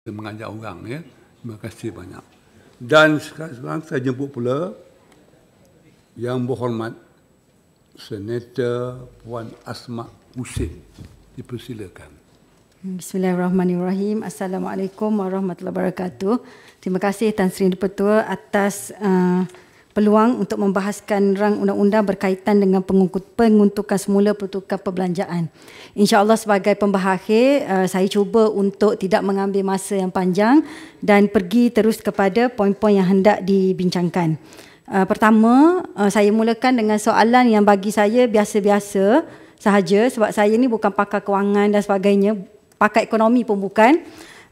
Saya mengajak orang ya. Terima kasih banyak. Dan sekarang saya jemput pula yang berhormat Senator Puan Asma Hussein. Dipersilakan. Bismillahirrahmanirrahim. Assalamualaikum warahmatullahi wabarakatuh. Terima kasih Tan Sri Dipertua atas uh, peluang untuk membahaskan rang undang-undang berkaitan dengan penguntukan semula pertukar perbelanjaan. InsyaAllah sebagai pembahas akhir, eh, saya cuba untuk tidak mengambil masa yang panjang dan pergi terus kepada poin-poin yang hendak dibincangkan. Eh, pertama, eh, saya mulakan dengan soalan yang bagi saya biasa-biasa sahaja sebab saya ini bukan pakar kewangan dan sebagainya, pakar ekonomi pun bukan.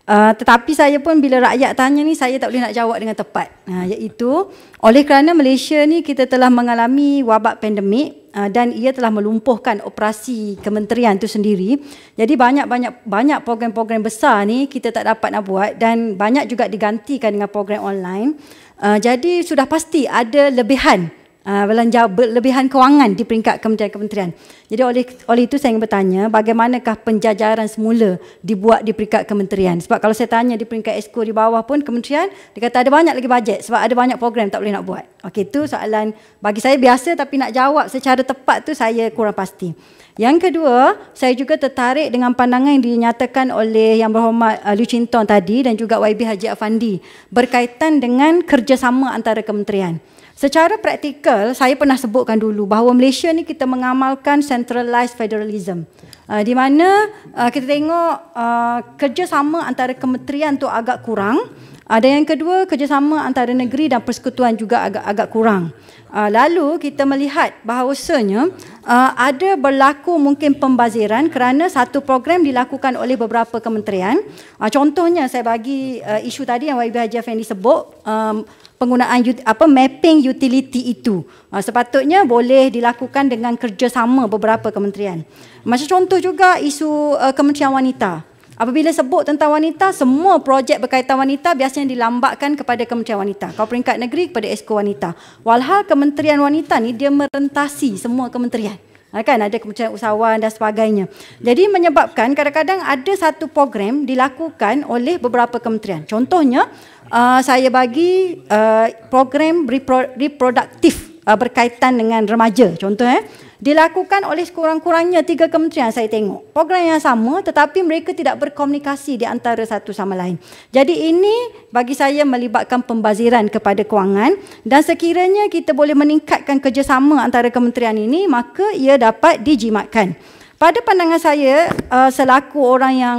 Eh, tetapi saya pun bila rakyat tanya ni saya tak boleh nak jawab dengan tepat uh, iaitu oleh kerana Malaysia ni kita telah mengalami wabak pandemik uh, dan ia telah melumpuhkan operasi kementerian itu sendiri jadi banyak-banyak banyak program-program besar ni kita tak dapat nak buat dan banyak juga digantikan dengan program online uh, jadi sudah pasti ada lebihan Ah, belanja berlebihan kewangan di peringkat kementerian-kementerian. Jadi oleh oleh itu saya ingin bertanya bagaimanakah penjajaran semula dibuat di peringkat kementerian? Sebab kalau saya tanya di peringkat esko di bawah pun kementerian dia kata ada banyak lagi bajet sebab ada banyak program tak boleh nak buat. Okey itu soalan bagi saya biasa tapi nak jawab secara tepat tu saya kurang pasti. Yang kedua, saya juga tertarik dengan pandangan yang dinyatakan oleh Yang Berhormat uh, ah, Lu Chin tadi dan juga YB Haji Afandi berkaitan dengan kerjasama antara kementerian. Secara praktikal, saya pernah sebutkan dulu bahawa Malaysia ni kita mengamalkan centralised federalism uh, di mana uh, kita tengok uh, kerjasama antara kementerian tu agak kurang ada uh, yang kedua kerjasama antara negeri dan persekutuan juga agak agak kurang uh, lalu kita melihat bahawasanya uh, ada berlaku mungkin pembaziran kerana satu program dilakukan oleh beberapa kementerian uh, contohnya saya bagi uh, isu tadi yang YB Haji Effendi sebut um, penggunaan apa mapping utility itu sepatutnya boleh dilakukan dengan kerjasama beberapa kementerian macam contoh contoh juga isu uh, Kementerian Wanita. Apabila sebut tentang wanita, semua projek berkaitan wanita biasanya dilambatkan kepada Kementerian Wanita. Kau peringkat negeri, kepada Esko Wanita. Walhal Kementerian Wanita ni dia merentasi semua kementerian. Ha, kan? Ada Kementerian Usahawan dan sebagainya. Jadi menyebabkan kadang-kadang ada satu program dilakukan oleh beberapa kementerian. Contohnya, uh, saya bagi uh, program repro- reproduktif uh, berkaitan dengan remaja. Contohnya, eh dilakukan oleh kurang-kurangnya tiga kementerian saya tengok. Program yang sama tetapi mereka tidak berkomunikasi di antara satu sama lain. Jadi ini bagi saya melibatkan pembaziran kepada kewangan dan sekiranya kita boleh meningkatkan kerjasama antara kementerian ini maka ia dapat dijimatkan. Pada pandangan saya eh, selaku orang yang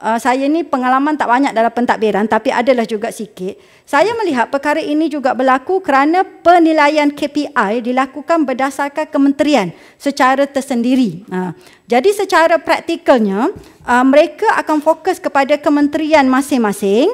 uh, saya ni pengalaman tak banyak dalam pentadbiran tapi adalah juga sikit. Saya melihat perkara ini juga berlaku kerana penilaian KPI dilakukan berdasarkan kementerian secara tersendiri. Uh, jadi secara praktikalnya uh, mereka akan fokus kepada kementerian masing-masing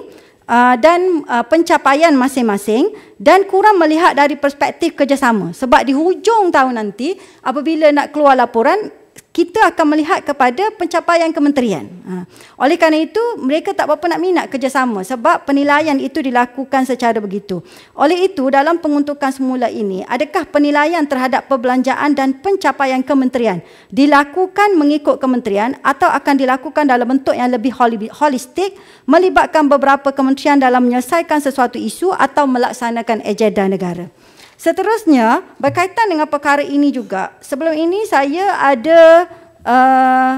uh, dan uh, pencapaian masing-masing dan kurang melihat dari perspektif kerjasama sebab di hujung tahun nanti apabila nak keluar laporan kita akan melihat kepada pencapaian kementerian. Ha. Oleh kerana itu, mereka tak berapa nak minat kerjasama sebab penilaian itu dilakukan secara begitu. Oleh itu, dalam penguntukan semula ini, adakah penilaian terhadap perbelanjaan dan pencapaian kementerian dilakukan mengikut kementerian atau akan dilakukan dalam bentuk yang lebih holistik melibatkan beberapa kementerian dalam menyelesaikan sesuatu isu atau melaksanakan agenda negara? Seterusnya, berkaitan dengan perkara ini juga, sebelum ini saya ada uh,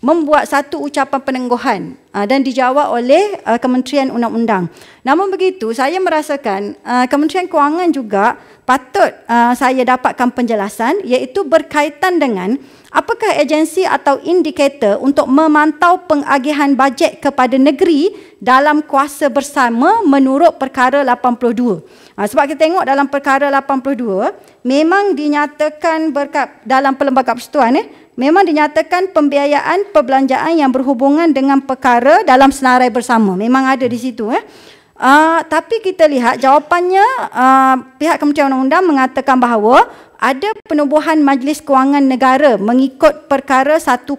membuat satu ucapan penengguhan uh, ah, dan dijawab oleh uh, Kementerian Undang-Undang. Namun begitu, saya merasakan uh, Kementerian Kewangan juga patut uh, saya dapatkan penjelasan iaitu berkaitan dengan apakah agensi atau indikator untuk memantau pengagihan bajet kepada negeri dalam kuasa bersama menurut perkara 82. Uh, sebab kita tengok dalam perkara 82 memang dinyatakan berkat dalam perlembagaan persekutuan eh memang dinyatakan pembiayaan perbelanjaan yang berhubungan dengan perkara dalam senarai bersama. Memang ada di situ. Eh. Uh, tapi kita lihat jawapannya uh, pihak Kementerian Undang-Undang mengatakan bahawa ada penubuhan Majlis Kewangan Negara mengikut perkara 108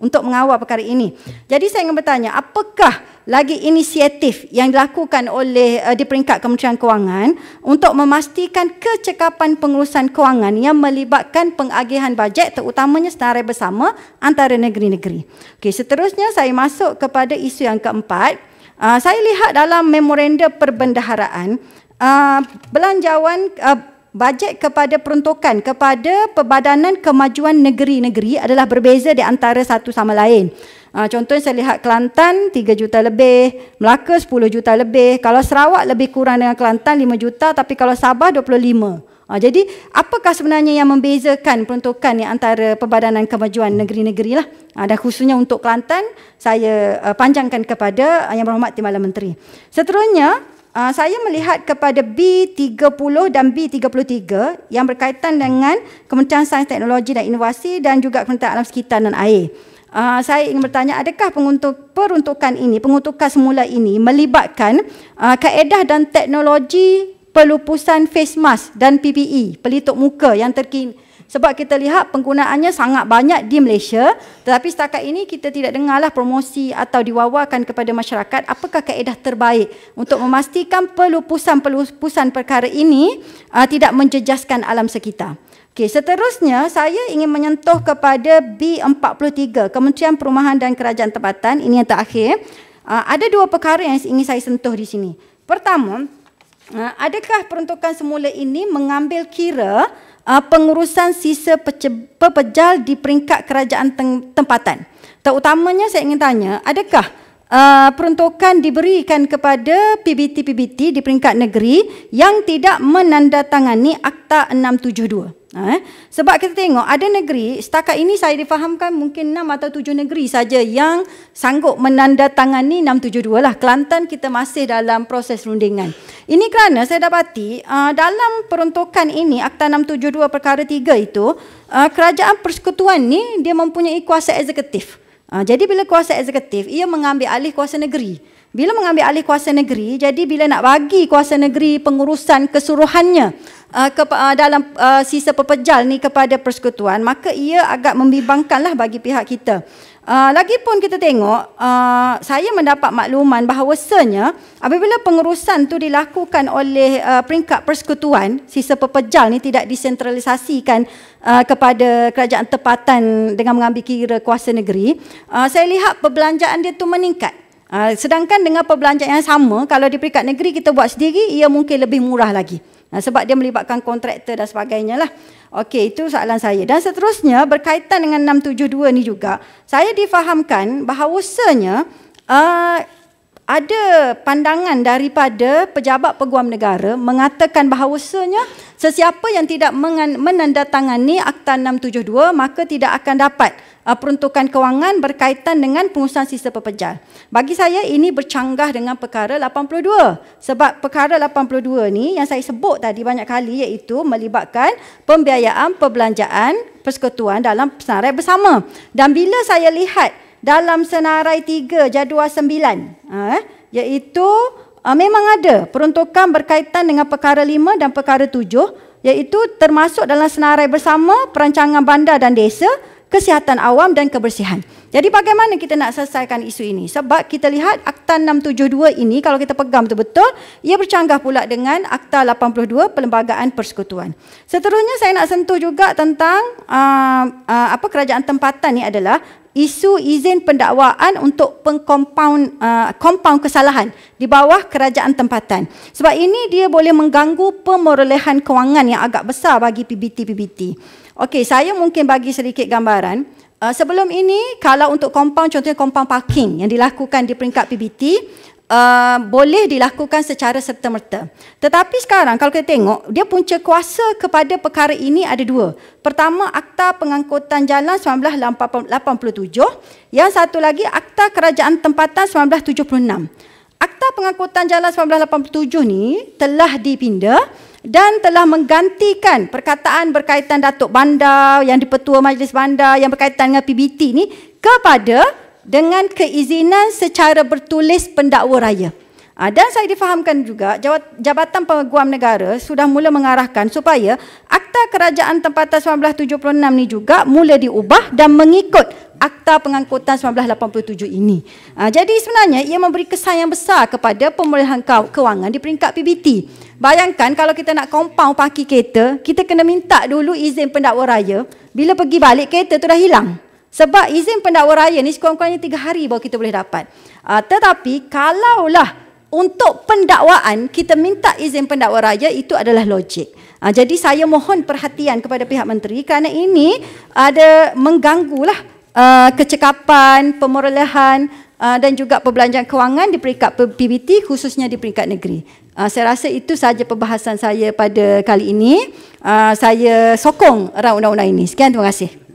untuk mengawal perkara ini. Jadi saya ingin bertanya, apakah lagi inisiatif yang dilakukan oleh uh, di peringkat Kementerian Kewangan untuk memastikan kecekapan pengurusan kewangan yang melibatkan pengagihan bajet terutamanya secara bersama antara negeri-negeri. Okey, seterusnya saya masuk kepada isu yang keempat. Uh, saya lihat dalam memoranda perbendaharaan uh, belanjawan uh, bajet kepada peruntukan kepada perbadanan kemajuan negeri-negeri adalah berbeza di antara satu sama lain. Ah, Contohnya saya lihat Kelantan 3 juta lebih, Melaka 10 juta lebih, kalau Sarawak lebih kurang dengan Kelantan 5 juta tapi kalau Sabah 25. Ha, ah, jadi apakah sebenarnya yang membezakan peruntukan ni antara perbadanan kemajuan negeri-negeri lah ha, dan khususnya untuk Kelantan saya uh, panjangkan kepada uh, Yang Berhormat Timbalan Menteri. Seterusnya Ah, saya melihat kepada B30 dan B33 yang berkaitan dengan Kementerian Sains Teknologi dan Inovasi dan juga Kementerian Alam Sekitar dan Air. Uh, saya ingin bertanya adakah peruntukan ini, peruntukan semula ini melibatkan uh, kaedah dan teknologi pelupusan face mask dan PPE, pelitup muka yang terkini sebab kita lihat penggunaannya sangat banyak di Malaysia tetapi setakat ini kita tidak dengarlah promosi atau diwawakan kepada masyarakat apakah kaedah terbaik untuk memastikan pelupusan-pelupusan perkara ini uh, tidak menjejaskan alam sekitar. Okay, seterusnya saya ingin menyentuh kepada B43 Kementerian Perumahan dan Kerajaan Tempatan ini yang terakhir. Uh, ada dua perkara yang ingin saya sentuh di sini. Pertama, uh, adakah peruntukan semula ini mengambil kira uh, pengurusan sisa pepejal di peringkat kerajaan tempatan. Terutamanya saya ingin tanya, adakah uh, peruntukan diberikan kepada PBT-PBT di peringkat negeri yang tidak menandatangani Akta 672? Ha, eh? Sebab kita tengok ada negeri setakat ini saya difahamkan mungkin enam atau tujuh negeri saja yang sanggup menandatangani 672 lah. Kelantan kita masih dalam proses rundingan. Ini kerana saya dapati uh, dalam peruntukan ini Akta 672 Perkara 3 itu uh, kerajaan persekutuan ni dia mempunyai kuasa eksekutif. Uh, jadi bila kuasa eksekutif ia mengambil alih kuasa negeri. Bila mengambil alih kuasa negeri, jadi bila nak bagi kuasa negeri pengurusan kesuruhannya uh, ke, uh, dalam uh, sisa pepejal ni kepada persekutuan, maka ia agak membimbangkanlah bagi pihak kita. Uh, lagipun kita tengok, uh, saya mendapat makluman bahawasanya apabila pengurusan tu dilakukan oleh uh, peringkat persekutuan, sisa pepejal ni tidak disentralisasikan uh, kepada kerajaan tempatan dengan mengambil kira kuasa negeri, uh, saya lihat perbelanjaan dia tu meningkat. Ah, sedangkan dengan perbelanjaan yang sama kalau di peringkat negeri kita buat sendiri ia mungkin lebih murah lagi uh, sebab dia melibatkan kontraktor dan sebagainya lah Okey, itu soalan saya. Dan seterusnya berkaitan dengan 672 ni juga, saya difahamkan bahawasanya uh, ada pandangan daripada pejabat peguam negara mengatakan bahawasanya sesiapa yang tidak menandatangani Akta 672 maka tidak akan dapat uh, peruntukan kewangan berkaitan dengan pengurusan sistem pepejal. Bagi saya ini bercanggah dengan perkara 82 sebab perkara 82 ni yang saya sebut tadi banyak kali iaitu melibatkan pembiayaan perbelanjaan persekutuan dalam senarai bersama. Dan bila saya lihat dalam senarai 3 jadual 9 ha, eh, iaitu eh, memang ada peruntukan berkaitan dengan perkara 5 dan perkara 7 iaitu termasuk dalam senarai bersama perancangan bandar dan desa kesihatan awam dan kebersihan. Jadi bagaimana kita nak selesaikan isu ini? Sebab kita lihat Akta 672 ini kalau kita pegang betul-betul, ia bercanggah pula dengan Akta 82 Perlembagaan Persekutuan. Seterusnya saya nak sentuh juga tentang uh, uh, apa kerajaan tempatan ini adalah isu izin pendakwaan untuk pengkompaun uh, kompaun kesalahan di bawah kerajaan tempatan. Sebab ini dia boleh mengganggu pemerolehan kewangan yang agak besar bagi PBT-PBT. Okey, saya mungkin bagi sedikit gambaran. Uh, sebelum ini, kalau untuk compound, contohnya compound parking yang dilakukan di peringkat PBT, Uh, eh, boleh dilakukan secara serta-merta. Tetapi sekarang kalau kita tengok, dia punca kuasa kepada perkara ini ada dua. Pertama, Akta Pengangkutan Jalan 1987. Yang satu lagi, Akta Kerajaan Tempatan 1976. Akta Pengangkutan Jalan 1987 ni telah dipindah dan telah menggantikan perkataan berkaitan Datuk Bandar yang di Petua Majlis Bandar yang berkaitan dengan PBT ini kepada dengan keizinan secara bertulis pendakwa raya. Ha, dan saya difahamkan juga Jabatan Peguam Negara sudah mula mengarahkan supaya Akta Kerajaan Tempatan 1976 ni juga mula diubah dan mengikut Akta Pengangkutan 1987 ini. Ha, jadi sebenarnya ia memberi kesan yang besar kepada pemulihan kewangan di peringkat PBT. Bayangkan kalau kita nak compound paki kereta, kita kena minta dulu izin pendakwa raya. Bila pergi balik, kereta tu dah hilang. Sebab izin pendakwa raya ni sekurang-kurangnya tiga hari baru kita boleh dapat. Uh, tetapi kalaulah untuk pendakwaan kita minta izin pendakwa raya itu adalah logik. Uh, jadi saya mohon perhatian kepada pihak menteri kerana ini ada mengganggu uh, ah, kecekapan, pemerolehan uh, dan juga perbelanjaan kewangan di peringkat PBT khususnya di peringkat negeri. Uh, saya rasa itu sahaja perbahasan saya pada kali ini. Uh, saya sokong rang undang-undang ini. Sekian terima kasih.